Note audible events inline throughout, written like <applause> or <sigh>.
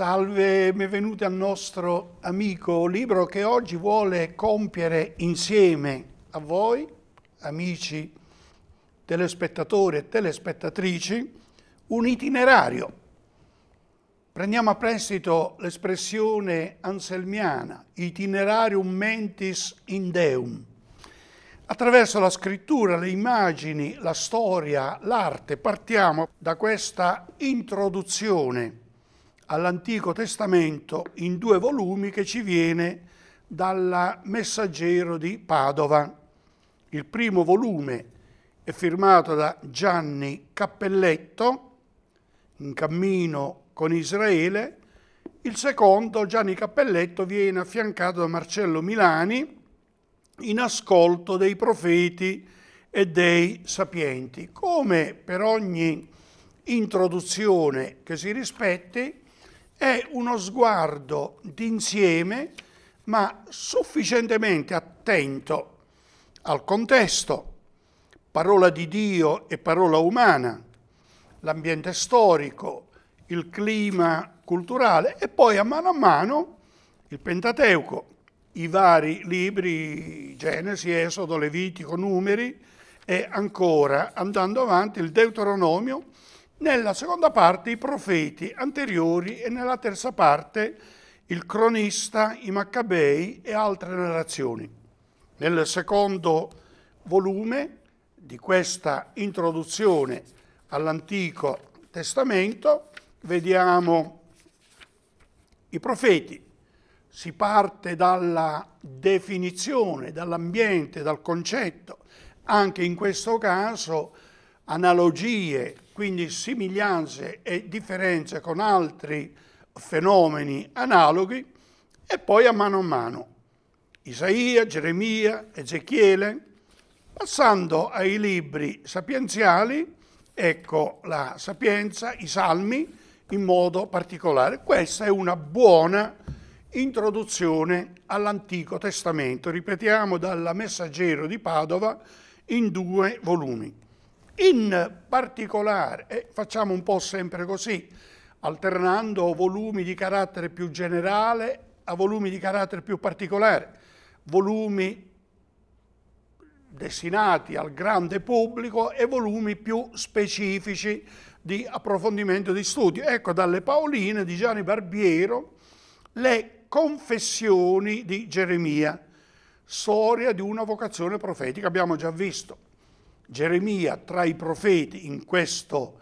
Salve, benvenuti al nostro amico libro che oggi vuole compiere insieme a voi, amici telespettatori e telespettatrici, un itinerario. Prendiamo a prestito l'espressione anselmiana, itinerarium mentis in deum. Attraverso la scrittura, le immagini, la storia, l'arte, partiamo da questa introduzione all'Antico Testamento in due volumi che ci viene dal Messaggero di Padova. Il primo volume è firmato da Gianni Cappelletto, in cammino con Israele, il secondo, Gianni Cappelletto, viene affiancato da Marcello Milani in ascolto dei profeti e dei sapienti. Come per ogni introduzione che si rispetti, è uno sguardo d'insieme ma sufficientemente attento al contesto, parola di Dio e parola umana, l'ambiente storico, il clima culturale e poi a mano a mano il Pentateuco, i vari libri Genesi, Esodo, Levitico, Numeri e ancora andando avanti il Deuteronomio nella seconda parte i profeti anteriori e nella terza parte il cronista, i Maccabei e altre narrazioni. Nel secondo volume di questa introduzione all'Antico Testamento vediamo i profeti. Si parte dalla definizione, dall'ambiente, dal concetto, anche in questo caso analogie quindi somiglianze e differenze con altri fenomeni analoghi, e poi a mano a mano. Isaia, Geremia, Ezechiele, passando ai libri sapienziali, ecco la sapienza, i salmi in modo particolare. Questa è una buona introduzione all'Antico Testamento, ripetiamo dalla Messaggero di Padova in due volumi. In particolare, e facciamo un po' sempre così, alternando volumi di carattere più generale a volumi di carattere più particolare, volumi destinati al grande pubblico e volumi più specifici di approfondimento di studio. Ecco dalle Paoline di Gianni Barbiero le confessioni di Geremia, storia di una vocazione profetica, abbiamo già visto. Geremia tra i profeti in questo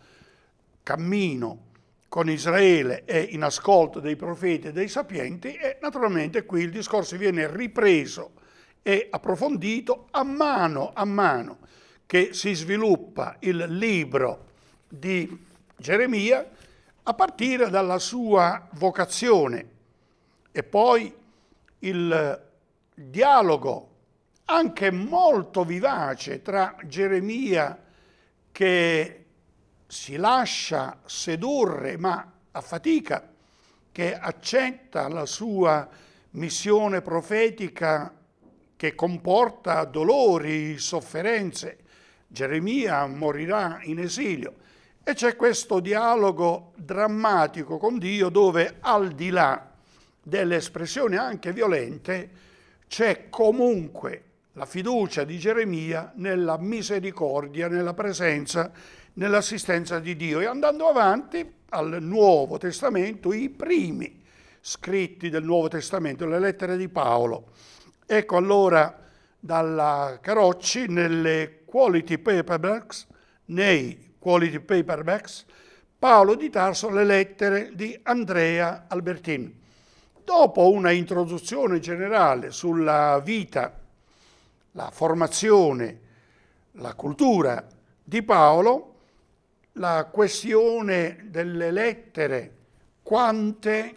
cammino con Israele e in ascolto dei profeti e dei sapienti e naturalmente qui il discorso viene ripreso e approfondito a mano a mano che si sviluppa il libro di Geremia a partire dalla sua vocazione e poi il dialogo anche molto vivace tra Geremia che si lascia sedurre ma a fatica, che accetta la sua missione profetica che comporta dolori, sofferenze. Geremia morirà in esilio. E c'è questo dialogo drammatico con Dio dove al di là delle espressioni anche violente c'è comunque la fiducia di Geremia nella misericordia, nella presenza, nell'assistenza di Dio. E andando avanti al Nuovo Testamento, i primi scritti del Nuovo Testamento, le lettere di Paolo. Ecco allora dalla Carocci nelle quality paperbacks, nei quality paperbacks, Paolo di Tarso le lettere di Andrea Albertin. Dopo una introduzione generale sulla vita la formazione, la cultura di Paolo, la questione delle lettere, quante,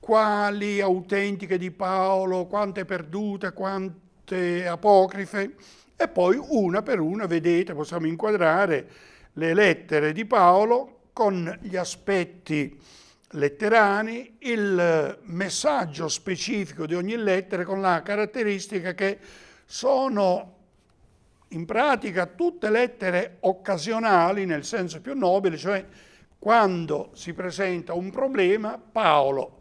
quali autentiche di Paolo, quante perdute, quante apocrife, e poi una per una, vedete, possiamo inquadrare le lettere di Paolo con gli aspetti letterani, il messaggio specifico di ogni lettera con la caratteristica che sono in pratica tutte lettere occasionali nel senso più nobile, cioè quando si presenta un problema Paolo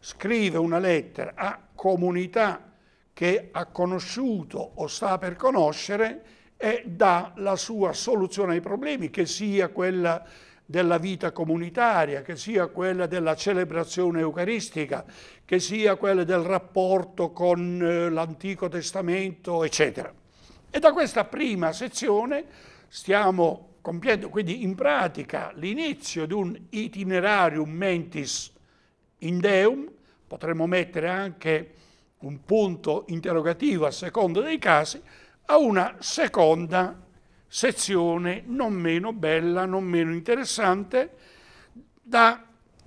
scrive una lettera a comunità che ha conosciuto o sta per conoscere e dà la sua soluzione ai problemi, che sia quella della vita comunitaria, che sia quella della celebrazione eucaristica, che sia quella del rapporto con eh, l'Antico Testamento, eccetera. E da questa prima sezione stiamo compiendo quindi in pratica l'inizio di un itinerarium mentis in deum, potremmo mettere anche un punto interrogativo a seconda dei casi, a una seconda sezione non meno bella, non meno interessante, da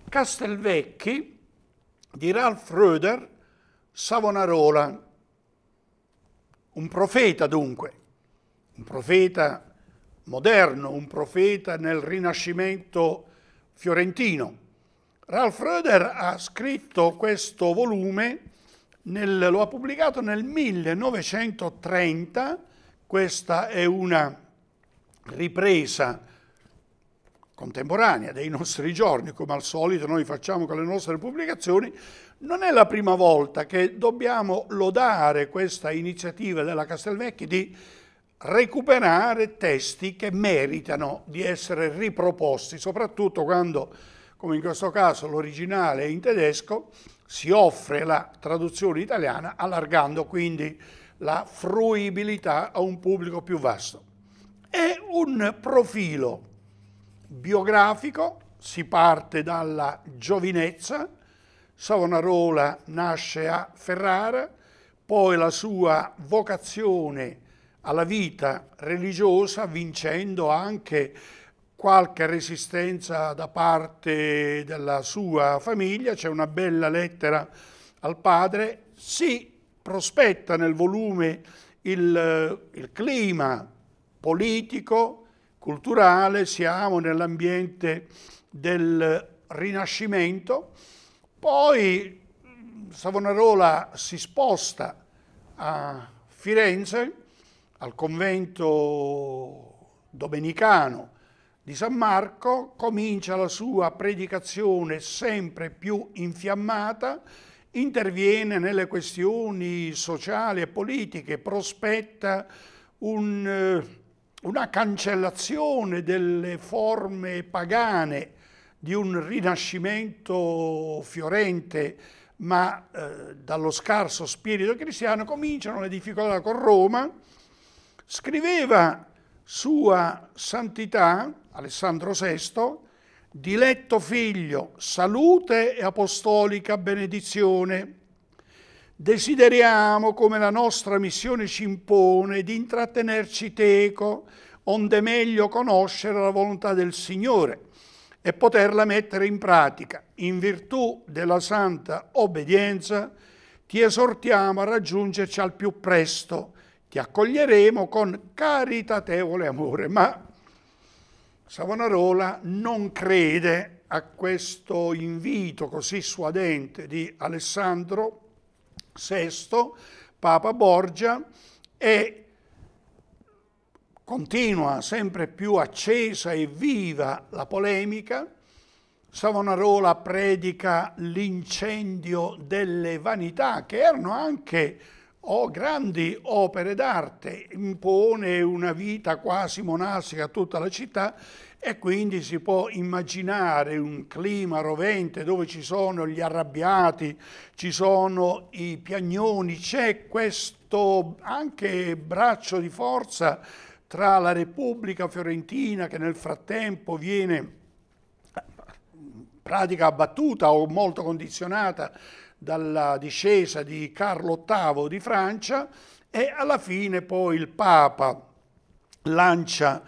Castelvecchi di Ralph Röder, Savonarola, un profeta dunque, un profeta moderno, un profeta nel Rinascimento fiorentino. Ralph Röder ha scritto questo volume, nel, lo ha pubblicato nel 1930, questa è una ripresa contemporanea dei nostri giorni, come al solito noi facciamo con le nostre pubblicazioni, non è la prima volta che dobbiamo lodare questa iniziativa della Castelvecchi di recuperare testi che meritano di essere riproposti, soprattutto quando, come in questo caso l'originale è in tedesco, si offre la traduzione italiana allargando quindi la fruibilità a un pubblico più vasto è un profilo biografico, si parte dalla giovinezza, Savonarola nasce a Ferrara, poi la sua vocazione alla vita religiosa vincendo anche qualche resistenza da parte della sua famiglia, c'è una bella lettera al padre, si prospetta nel volume il, il clima politico, culturale, siamo nell'ambiente del Rinascimento, poi Savonarola si sposta a Firenze, al convento domenicano di San Marco, comincia la sua predicazione sempre più infiammata, interviene nelle questioni sociali e politiche, prospetta un eh, una cancellazione delle forme pagane di un rinascimento fiorente ma eh, dallo scarso spirito cristiano cominciano le difficoltà con Roma. Scriveva sua santità Alessandro VI, diletto figlio, salute e apostolica benedizione. Desideriamo, come la nostra missione ci impone, di intrattenerci teco, onde meglio conoscere la volontà del Signore e poterla mettere in pratica. In virtù della santa obbedienza ti esortiamo a raggiungerci al più presto, ti accoglieremo con caritatevole amore. Ma Savonarola non crede a questo invito così suadente di Alessandro VI, Papa Borgia, e continua sempre più accesa e viva la polemica. Savonarola predica l'incendio delle vanità, che erano anche o oh, grandi opere d'arte, impone una vita quasi monastica a tutta la città e quindi si può immaginare un clima rovente dove ci sono gli arrabbiati, ci sono i piagnoni, c'è questo anche braccio di forza tra la Repubblica Fiorentina che nel frattempo viene pratica abbattuta o molto condizionata dalla discesa di Carlo VIII di Francia e alla fine poi il Papa lancia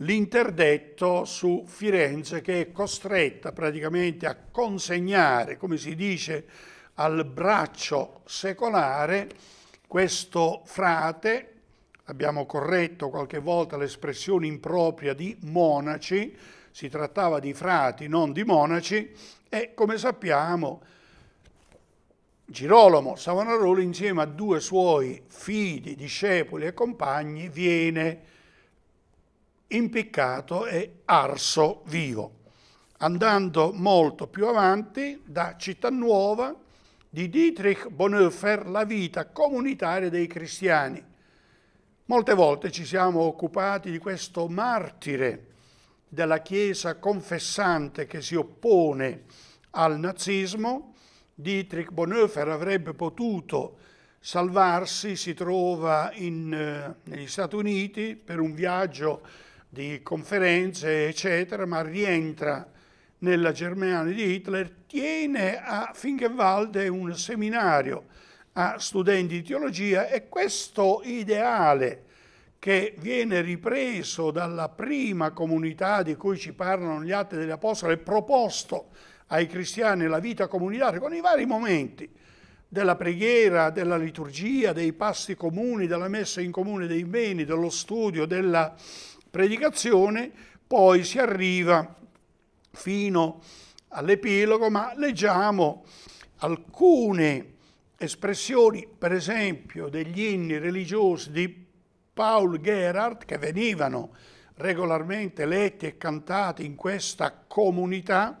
l'interdetto su Firenze che è costretta praticamente a consegnare, come si dice, al braccio secolare questo frate, abbiamo corretto qualche volta l'espressione impropria di monaci, si trattava di frati, non di monaci, e come sappiamo Girolamo Savonarola insieme a due suoi figli, discepoli e compagni viene impiccato e arso vivo. Andando molto più avanti, da Città Nuova, di Dietrich Bonhoeffer, la vita comunitaria dei cristiani. Molte volte ci siamo occupati di questo martire della Chiesa confessante che si oppone al nazismo. Dietrich Bonhoeffer avrebbe potuto salvarsi, si trova in, eh, negli Stati Uniti per un viaggio di conferenze, eccetera, ma rientra nella Germania di Hitler, tiene a Finkenwalde un seminario a studenti di teologia e questo ideale che viene ripreso dalla prima comunità di cui ci parlano gli atti degli apostoli e proposto ai cristiani la vita comunitaria con i vari momenti della preghiera, della liturgia, dei pasti comuni, della messa in comune dei beni, dello studio, della predicazione, poi si arriva fino all'epilogo, ma leggiamo alcune espressioni, per esempio, degli inni religiosi di Paul Gerhardt che venivano regolarmente letti e cantati in questa comunità,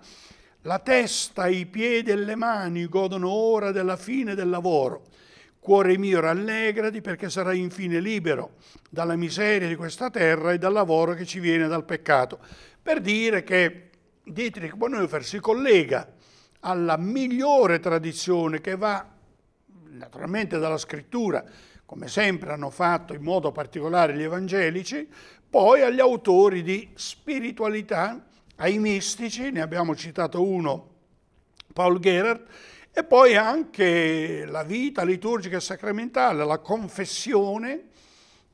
la testa, i piedi e le mani godono ora della fine del lavoro Cuore mio rallegrati perché sarai infine libero dalla miseria di questa terra e dal lavoro che ci viene dal peccato. Per dire che Dietrich Bonhoeffer si collega alla migliore tradizione che va naturalmente dalla scrittura, come sempre hanno fatto in modo particolare gli evangelici, poi agli autori di spiritualità, ai mistici, ne abbiamo citato uno, Paul Gerhardt, e poi anche la vita liturgica e sacramentale, la confessione,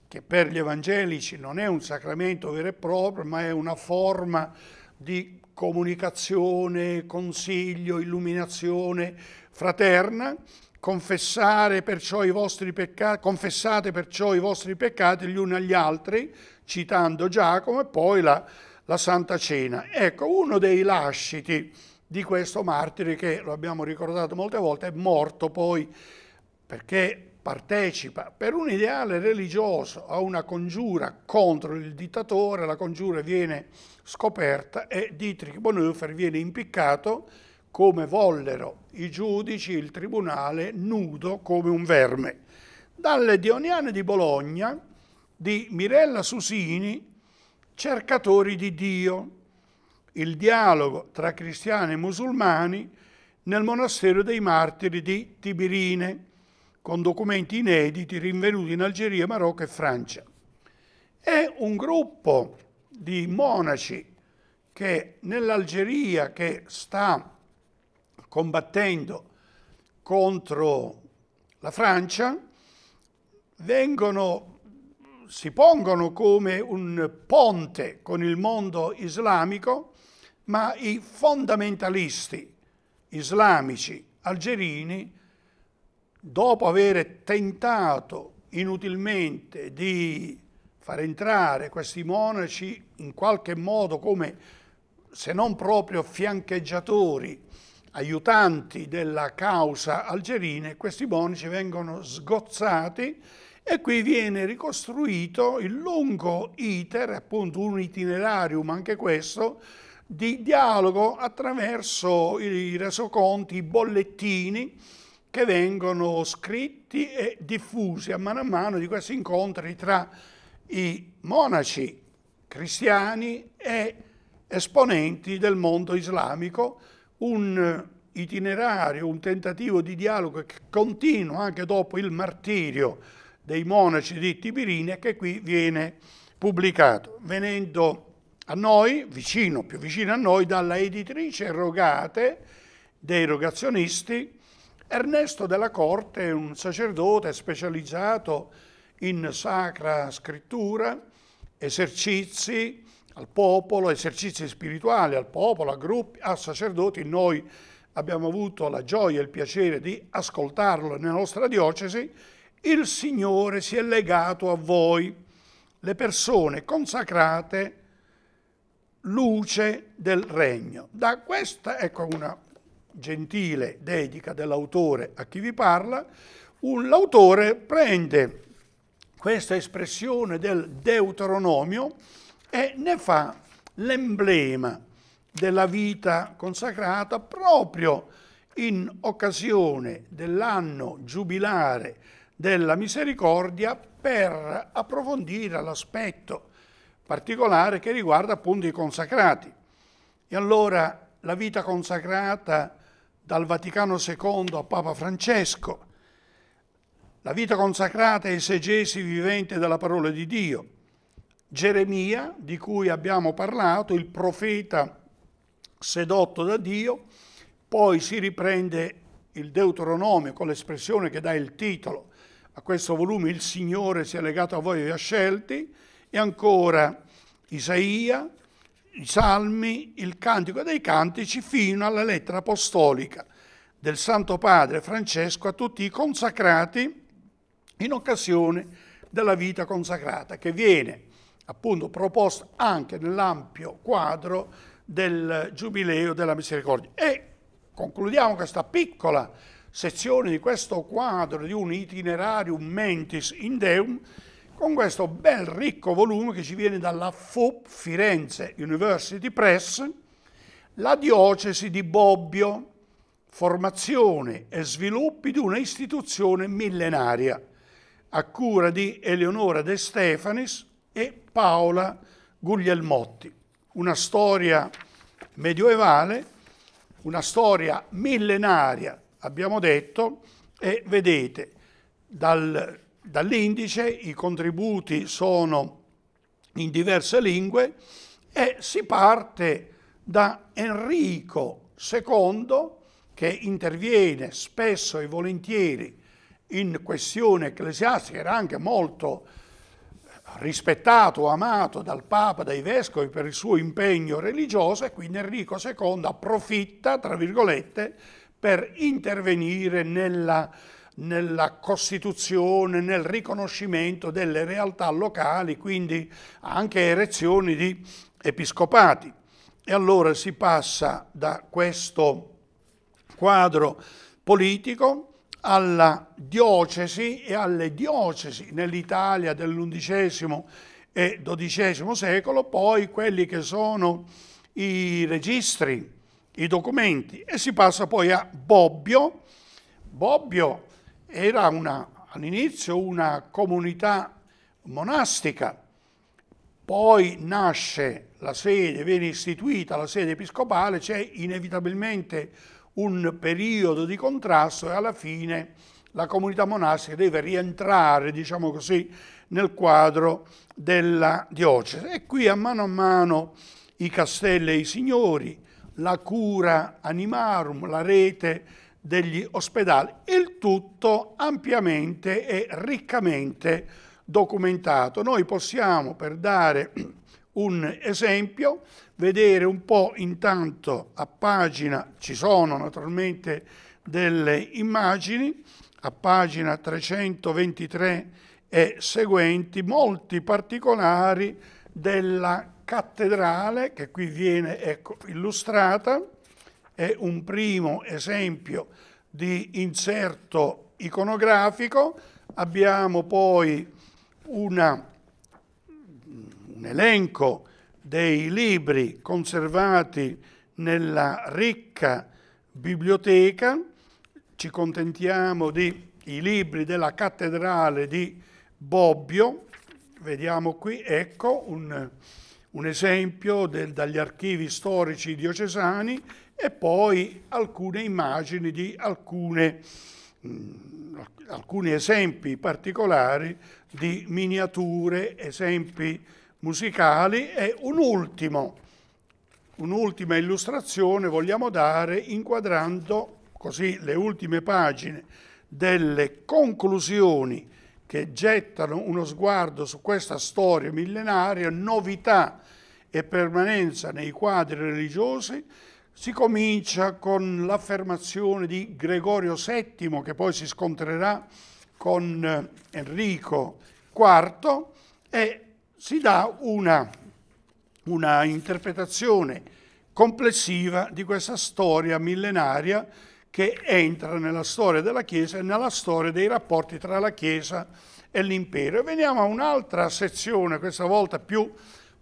che per gli evangelici non è un sacramento vero e proprio, ma è una forma di comunicazione, consiglio, illuminazione fraterna, confessare perciò i vostri peccati, confessate perciò i vostri peccati gli uni agli altri, citando Giacomo e poi la, la Santa Cena. Ecco, uno dei lasciti di questo martire che, lo abbiamo ricordato molte volte, è morto poi perché partecipa per un ideale religioso a una congiura contro il dittatore, la congiura viene scoperta e Dietrich Bonhoeffer viene impiccato come vollero i giudici, il tribunale, nudo come un verme. Dalle Dioniane di Bologna di Mirella Susini, Cercatori di Dio, il dialogo tra cristiani e musulmani nel monastero dei martiri di Tibirine, con documenti inediti rinvenuti in Algeria, Marocco e Francia. È un gruppo di monaci che nell'Algeria che sta combattendo contro la Francia vengono, si pongono come un ponte con il mondo islamico ma i fondamentalisti islamici algerini, dopo aver tentato inutilmente di far entrare questi monaci in qualche modo come se non proprio fiancheggiatori, aiutanti della causa algerina, questi monaci vengono sgozzati e qui viene ricostruito il lungo iter, appunto un itinerarium anche questo, di dialogo attraverso i resoconti, i bollettini che vengono scritti e diffusi a mano a mano di questi incontri tra i monaci cristiani e esponenti del mondo islamico, un itinerario, un tentativo di dialogo che continua anche dopo il martirio dei monaci di Tibirine che qui viene pubblicato. Venendo a noi, vicino, più vicino a noi, dalla editrice Rogate, dei rogazionisti, Ernesto della Corte, un sacerdote specializzato in sacra scrittura, esercizi al popolo, esercizi spirituali al popolo, a gruppi, a sacerdoti. Noi abbiamo avuto la gioia e il piacere di ascoltarlo nella nostra diocesi. Il Signore si è legato a voi, le persone consacrate, luce del regno. Da questa, ecco una gentile dedica dell'autore a chi vi parla, un, l'autore prende questa espressione del Deuteronomio e ne fa l'emblema della vita consacrata proprio in occasione dell'anno giubilare della misericordia per approfondire l'aspetto particolare che riguarda appunto i consacrati. E allora la vita consacrata dal Vaticano II a Papa Francesco, la vita consacrata ai segesi vivente della parola di Dio, Geremia, di cui abbiamo parlato, il profeta sedotto da Dio, poi si riprende il Deuteronomio con l'espressione che dà il titolo a questo volume, il Signore si è legato a voi e vi ha scelti, e ancora Isaia, i Salmi, il Cantico dei Cantici fino alla lettera apostolica del Santo Padre Francesco a tutti i consacrati in occasione della vita consacrata che viene appunto proposta anche nell'ampio quadro del Giubileo della Misericordia. E concludiamo questa piccola sezione di questo quadro di un itinerarium mentis in Deum con questo bel ricco volume che ci viene dalla FUP Firenze University Press, La diocesi di Bobbio, formazione e sviluppi di una istituzione millenaria, a cura di Eleonora De Stefanis e Paola Guglielmotti. Una storia medioevale, una storia millenaria, abbiamo detto, e vedete, dal dall'indice, i contributi sono in diverse lingue e si parte da Enrico II che interviene spesso e volentieri in questioni ecclesiastiche, era anche molto rispettato, amato dal Papa, dai Vescovi per il suo impegno religioso e quindi Enrico II approfitta, tra virgolette, per intervenire nella nella costituzione, nel riconoscimento delle realtà locali, quindi anche erezioni di episcopati. E allora si passa da questo quadro politico alla diocesi e alle diocesi nell'Italia dell'undicesimo e XII secolo, poi quelli che sono i registri, i documenti e si passa poi a Bobbio. Bobbio era all'inizio una comunità monastica, poi nasce la sede, viene istituita la sede episcopale, c'è inevitabilmente un periodo di contrasto e alla fine la comunità monastica deve rientrare, diciamo così, nel quadro della diocesi. E qui a mano a mano i castelli e i signori, la cura animarum, la rete degli ospedali. Il tutto ampiamente e riccamente documentato. Noi possiamo, per dare <clears throat> un esempio, vedere un po' intanto a pagina, ci sono naturalmente delle immagini, a pagina 323 e seguenti, molti particolari della cattedrale che qui viene ecco, illustrata è un primo esempio di inserto iconografico, abbiamo poi una, un elenco dei libri conservati nella ricca biblioteca, ci contentiamo dei libri della cattedrale di Bobbio, vediamo qui, ecco un, un esempio del, dagli archivi storici diocesani e poi alcune immagini di alcune, mh, mm, alcuni esempi particolari di miniature, esempi musicali e un ultimo, un'ultima illustrazione vogliamo dare inquadrando così le ultime pagine delle conclusioni che gettano uno sguardo su questa storia millenaria, novità e permanenza nei quadri religiosi si comincia con l'affermazione di Gregorio VII, che poi si scontrerà con eh, Enrico IV, e si dà una, una interpretazione complessiva di questa storia millenaria che entra nella storia della Chiesa e nella storia dei rapporti tra la Chiesa e l'impero. E veniamo a un'altra sezione, questa volta più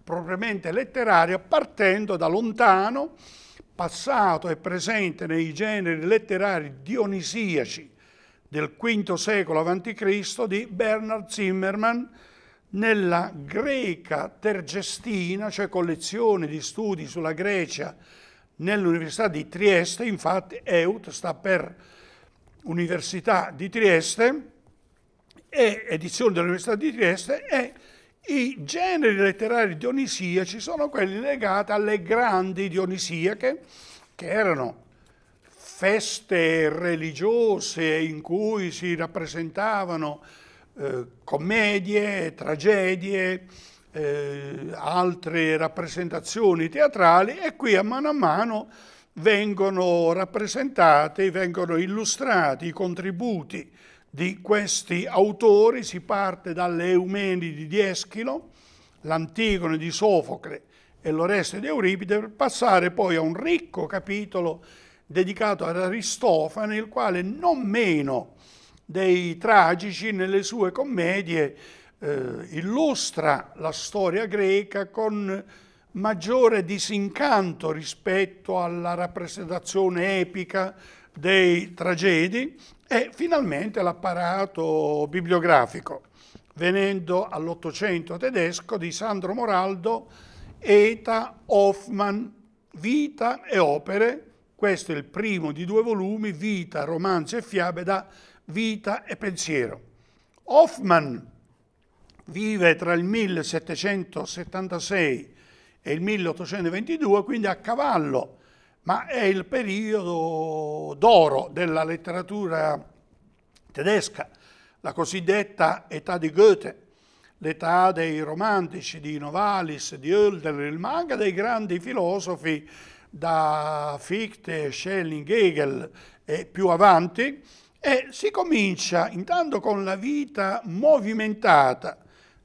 propriamente letteraria, partendo da lontano, passato e presente nei generi letterari dionisiaci del V secolo a.C. di Bernard Zimmermann nella greca tergestina, cioè collezione di studi sulla Grecia nell'Università di Trieste, infatti EUT sta per Università di Trieste, e edizione dell'Università di Trieste, e i generi letterari dionisiaci sono quelli legati alle grandi dionisiache, che erano feste religiose in cui si rappresentavano eh, commedie, tragedie, eh, altre rappresentazioni teatrali e qui a mano a mano vengono rappresentati, vengono illustrati i contributi di questi autori, si parte dalle Eumenidi di Eschilo, l'Antigone di Sofocle e l'Oreste di Euripide, per passare poi a un ricco capitolo dedicato ad Aristofane, il quale non meno dei tragici nelle sue commedie eh, illustra la storia greca con maggiore disincanto rispetto alla rappresentazione epica dei tragedi e finalmente l'apparato bibliografico, venendo all'Ottocento tedesco di Sandro Moraldo, Eta Hoffmann, Vita e opere, questo è il primo di due volumi, Vita, romanzo e fiabe da Vita e pensiero. Hoffmann vive tra il 1776 e il 1822, quindi a cavallo ma è il periodo d'oro della letteratura tedesca, la cosiddetta età di Goethe, l'età dei romantici, di Novalis, di Hölderlin, ma anche dei grandi filosofi da Fichte, Schelling, Hegel e più avanti, e si comincia intanto con la vita movimentata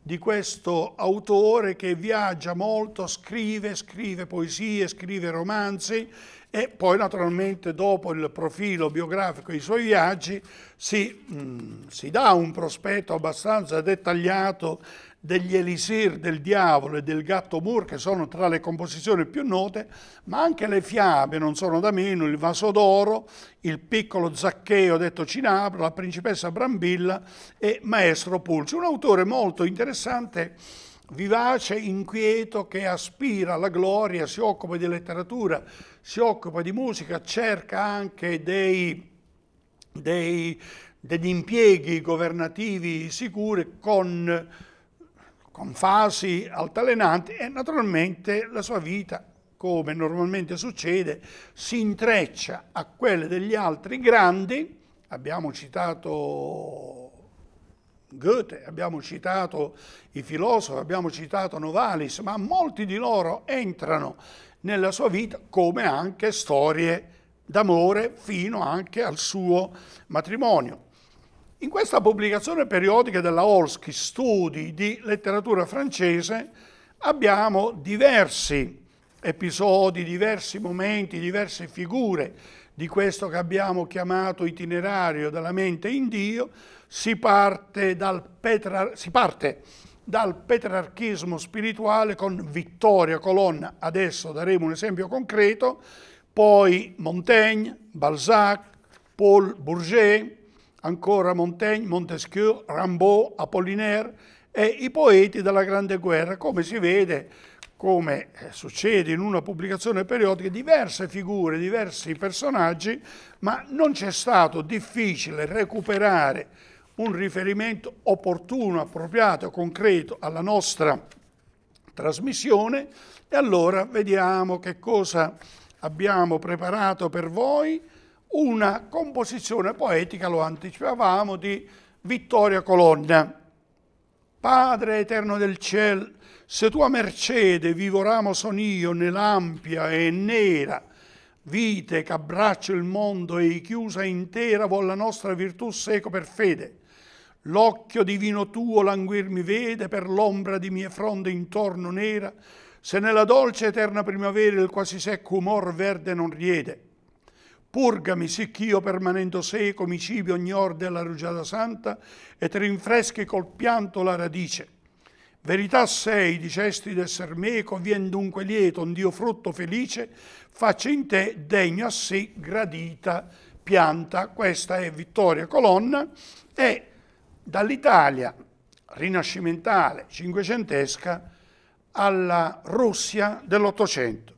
di questo autore che viaggia molto, scrive, scrive poesie, scrive romanzi e poi naturalmente dopo il profilo biografico dei suoi viaggi si, mh, mm, si dà un prospetto abbastanza dettagliato degli Elisir del diavolo e del gatto Mur, che sono tra le composizioni più note, ma anche le fiabe, non sono da meno, il vaso d'oro, il piccolo Zaccheo detto Cinabro, la principessa Brambilla e Maestro Pulci. Un autore molto interessante, vivace, inquieto, che aspira alla gloria, si occupa di letteratura, si occupa di musica, cerca anche dei, dei, degli impieghi governativi sicuri con con fasi altalenanti e naturalmente la sua vita, come normalmente succede, si intreccia a quelle degli altri grandi. Abbiamo citato Goethe, abbiamo citato i filosofi, abbiamo citato Novalis, ma molti di loro entrano nella sua vita come anche storie d'amore fino anche al suo matrimonio. In questa pubblicazione periodica della Olsky Studi di letteratura francese abbiamo diversi episodi, diversi momenti, diverse figure di questo che abbiamo chiamato itinerario della mente in Dio, si parte dal, petrar si parte dal petrarchismo spirituale con Vittoria Colonna, adesso daremo un esempio concreto, poi Montaigne, Balzac, Paul Bourget, ancora Montaigne, Montesquieu, Rimbaud, Apollinaire e i poeti della Grande Guerra, come si vede, come eh, succede in una pubblicazione periodica, diverse figure, diversi personaggi, ma non c'è stato difficile recuperare un riferimento opportuno, appropriato, concreto alla nostra trasmissione e allora vediamo che cosa abbiamo preparato per voi una composizione poetica, lo anticipavamo, di Vittoria Colonna. Padre eterno del ciel, se tua mercede vivo ramo son io nell'ampia e nera vite che abbraccia il mondo e chiusa intera vuol la nostra virtù seco per fede. L'occhio divino tuo languir mi vede per l'ombra di mie fronde intorno nera, se nella dolce eterna primavera il quasi secco umor verde non riede. Purgami, sicch'io permanendo seco mi cibi ogni or della rugiada santa e te rinfreschi col pianto la radice. Verità sei, dicesti d'esser meco, vien dunque lieto, un Dio frutto felice, faccia in te degno a sé gradita pianta. Questa è Vittoria Colonna e dall'Italia rinascimentale, cinquecentesca, alla Russia dell'Ottocento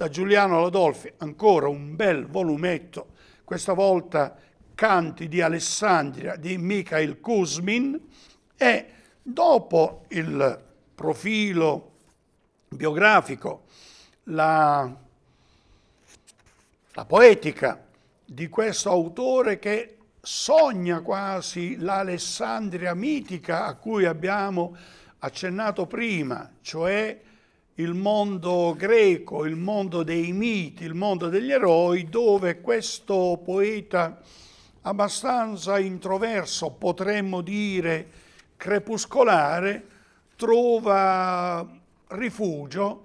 da Giuliano Lodolfi, ancora un bel volumetto, questa volta Canti di Alessandria di Mikhail Kuzmin e dopo il profilo biografico, la, la poetica di questo autore che sogna quasi l'Alessandria mitica a cui abbiamo accennato prima, cioè il mondo greco, il mondo dei miti, il mondo degli eroi, dove questo poeta abbastanza introverso, potremmo dire crepuscolare, trova rifugio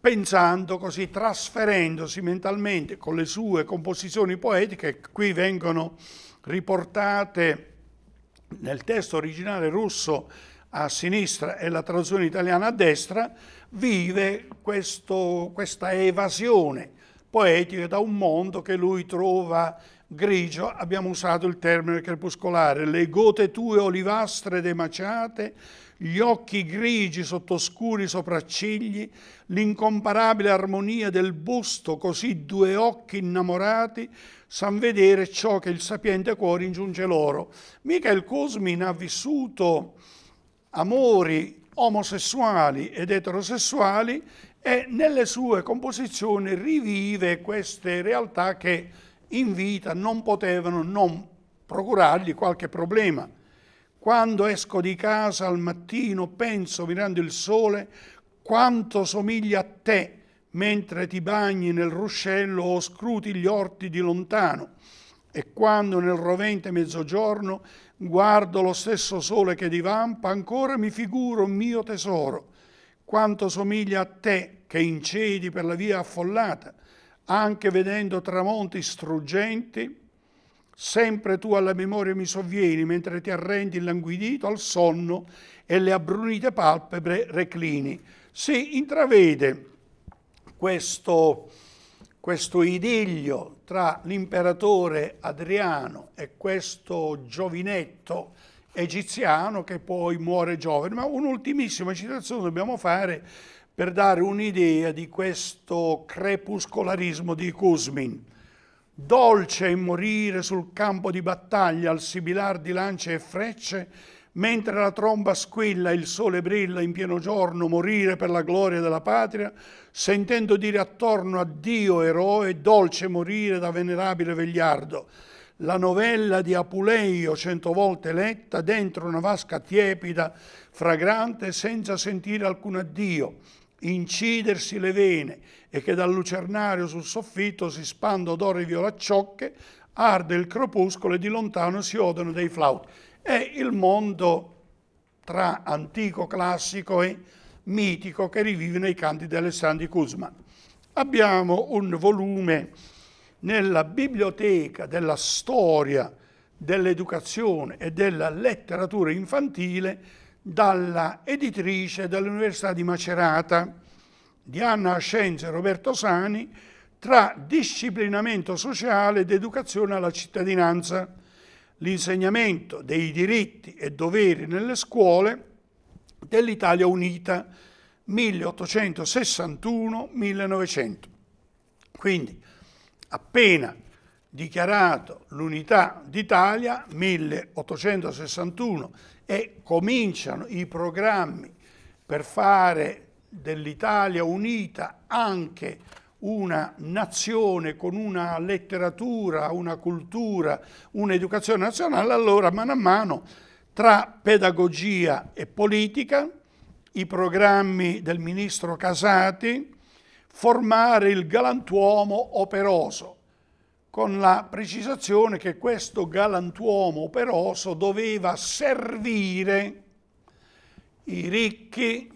pensando così, trasferendosi mentalmente con le sue composizioni poetiche, qui vengono riportate nel testo originale russo a sinistra e la traduzione italiana a destra, vive questo, questa evasione poetica da un mondo che lui trova grigio, abbiamo usato il termine crepuscolare, le gote tue olivastre demaciate, gli occhi grigi sotto scuri sopraccigli, l'incomparabile armonia del busto, così due occhi innamorati, san vedere ciò che il sapiente cuore ingiunge loro. Michael Cosmin ha vissuto amori omosessuali ed eterosessuali e nelle sue composizioni rivive queste realtà che in vita non potevano non procurargli qualche problema. Quando esco di casa al mattino penso mirando il sole quanto somiglia a te mentre ti bagni nel ruscello o scruti gli orti di lontano e quando nel rovente mezzogiorno guardo lo stesso sole che divampa, ancora mi figuro mio tesoro, quanto somiglia a te che incedi per la via affollata, anche vedendo tramonti struggenti, sempre tu alla memoria mi sovvieni, mentre ti arrendi languidito al sonno e le abbrunite palpebre reclini. Si intravede questo, questo idillio tra l'imperatore Adriano e questo giovinetto egiziano che poi muore giovane. Ma un'ultimissima citazione dobbiamo fare per dare un'idea di questo crepuscolarismo di Kuzmin. Dolce è morire sul campo di battaglia al sibilar di lance e frecce mentre la tromba squilla e il sole brilla in pieno giorno, morire per la gloria della patria, sentendo dire attorno a Dio eroe, dolce morire da venerabile vegliardo. La novella di Apuleio, cento volte letta, dentro una vasca tiepida, fragrante, senza sentire alcun addio, incidersi le vene e che dal lucernario sul soffitto si spanda odore violacciocche, arde il crepuscolo e di lontano si odono dei flauti è il mondo tra antico, classico e mitico che rivive nei canti di Alessandri Kuzman. Abbiamo un volume nella biblioteca della storia dell'educazione e della letteratura infantile dalla editrice dell'Università di Macerata Diana Anna Ascenza e Roberto Sani tra disciplinamento sociale ed educazione alla cittadinanza l'insegnamento dei diritti e doveri nelle scuole dell'Italia Unita 1861-1900. Quindi appena dichiarato l'unità d'Italia 1861 e cominciano i programmi per fare dell'Italia unita anche una nazione con una letteratura, una cultura, un'educazione nazionale, allora mano a mano tra pedagogia e politica, i programmi del ministro Casati, formare il galantuomo operoso, con la precisazione che questo galantuomo operoso doveva servire i ricchi,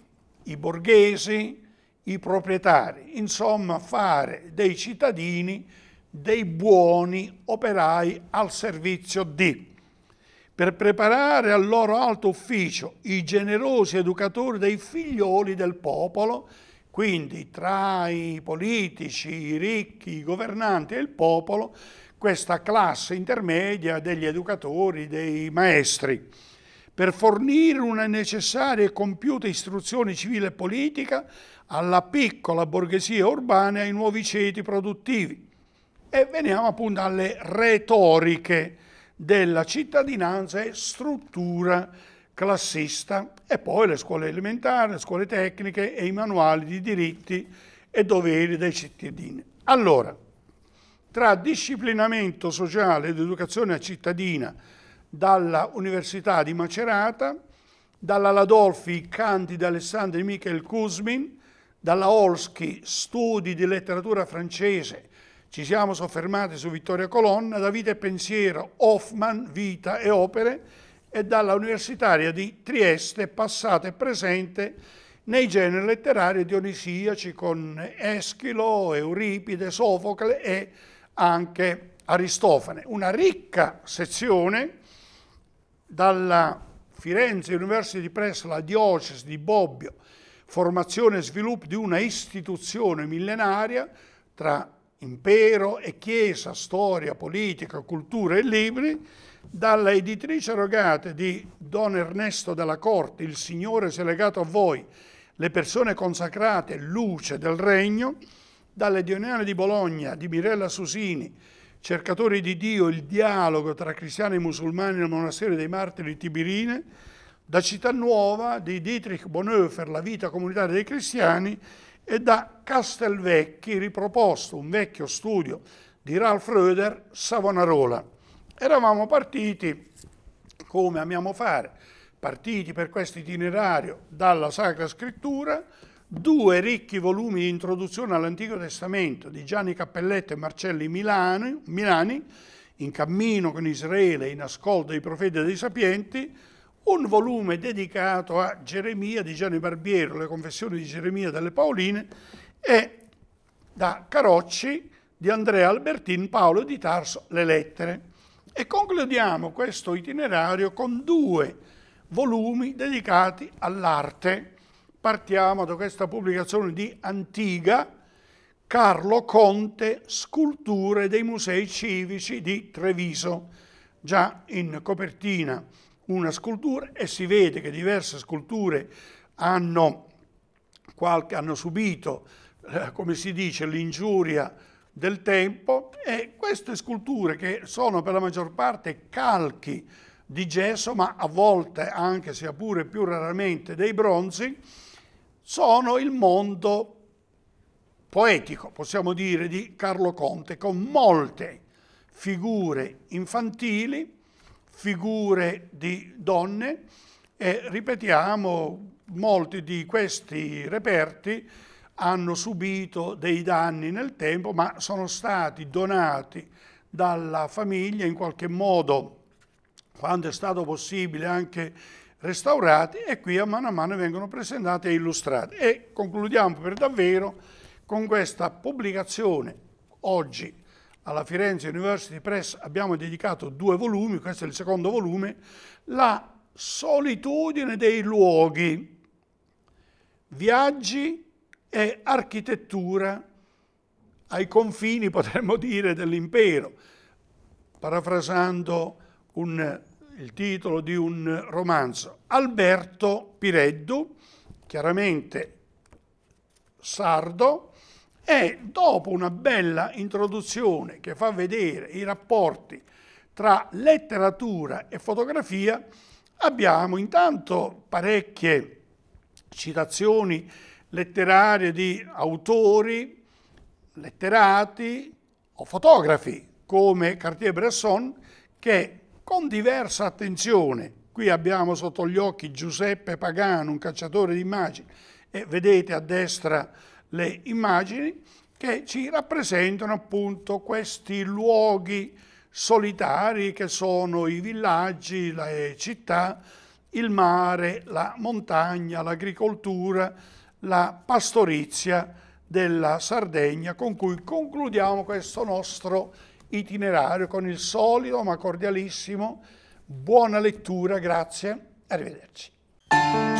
i borghesi, i proprietari, insomma fare dei cittadini dei buoni operai al servizio di. Per preparare al loro alto ufficio i generosi educatori dei figlioli del popolo, quindi tra i politici, i ricchi, i governanti e il popolo, questa classe intermedia degli educatori, dei maestri, per fornire una necessaria e compiuta istruzione civile e politica alla piccola borghesia urbana e ai nuovi ceti produttivi. E veniamo appunto alle retoriche della cittadinanza e struttura classista e poi le scuole elementari, le scuole tecniche e i manuali di diritti e doveri dei cittadini. Allora, tra disciplinamento sociale ed educazione cittadina dalla Università di Macerata, dalla Ladolfi, Candida Alessandri Michel Kuzmin, dalla Olski, Studi di letteratura francese, ci siamo soffermati su Vittoria Colonna, da Vita e Pensiero, Hoffman, Vita e Opere, e dalla Universitaria di Trieste, passata e presente, nei generi letterari dionisiaci con Eschilo, Euripide, Sofocle e anche Aristofane. Una ricca sezione dalla Firenze University Press, la diocesi di Bobbio, formazione e sviluppo di una istituzione millenaria tra impero e chiesa, storia, politica, cultura e libri, dalla editrice Rogate di Don Ernesto della Corte, Il Signore si è legato a voi, le persone consacrate, luce del regno, dalle Dioniane di Bologna di Mirella Susini, Cercatori di Dio, il dialogo tra cristiani e musulmani nel monastero dei martiri Tibirine, da Città Nuova di Dietrich Bonhoeffer, La vita comunitaria dei cristiani, e da Castelvecchi, riproposto un vecchio studio di Ralph Röder, Savonarola. Eravamo partiti, come amiamo fare, partiti per questo itinerario dalla Sacra Scrittura, due ricchi volumi di introduzione all'Antico Testamento di Gianni Cappelletto e Marcelli Milani, Milani in cammino con Israele, in ascolto dei profeti e dei sapienti, un volume dedicato a Geremia di Gianni Barbiero, le confessioni di Geremia delle Paoline, e da Carocci di Andrea Albertin, Paolo di Tarso, le lettere. E concludiamo questo itinerario con due volumi dedicati all'arte. Partiamo da questa pubblicazione di Antiga, Carlo Conte, Sculture dei Musei Civici di Treviso, già in copertina una scultura e si vede che diverse sculture hanno, qualche, hanno subito, eh, come si dice, l'ingiuria del tempo e queste sculture che sono per la maggior parte calchi di gesso, ma a volte, anche sia pure più raramente, dei bronzi, sono il mondo poetico, possiamo dire, di Carlo Conte, con molte figure infantili figure di donne e ripetiamo molti di questi reperti hanno subito dei danni nel tempo ma sono stati donati dalla famiglia in qualche modo quando è stato possibile anche restaurati e qui a mano a mano vengono presentati e illustrati e concludiamo per davvero con questa pubblicazione oggi alla Firenze University Press abbiamo dedicato due volumi, questo è il secondo volume, la solitudine dei luoghi, viaggi e architettura ai confini, <laughs> potremmo dire, dell'impero, parafrasando un, il titolo di un romanzo. Alberto Pireddu, chiaramente sardo, e dopo una bella introduzione che fa vedere i rapporti tra letteratura e fotografia, abbiamo intanto parecchie citazioni letterarie di autori, letterati o fotografi come Cartier-Bresson che con diversa attenzione, qui abbiamo sotto gli occhi Giuseppe Pagano, un cacciatore di immagini, e vedete a destra le immagini che ci rappresentano appunto questi luoghi solitari che sono i villaggi, le città, il mare, la montagna, l'agricoltura, la pastorizia della Sardegna con cui concludiamo questo nostro itinerario con il solito ma cordialissimo buona lettura, grazie, arrivederci.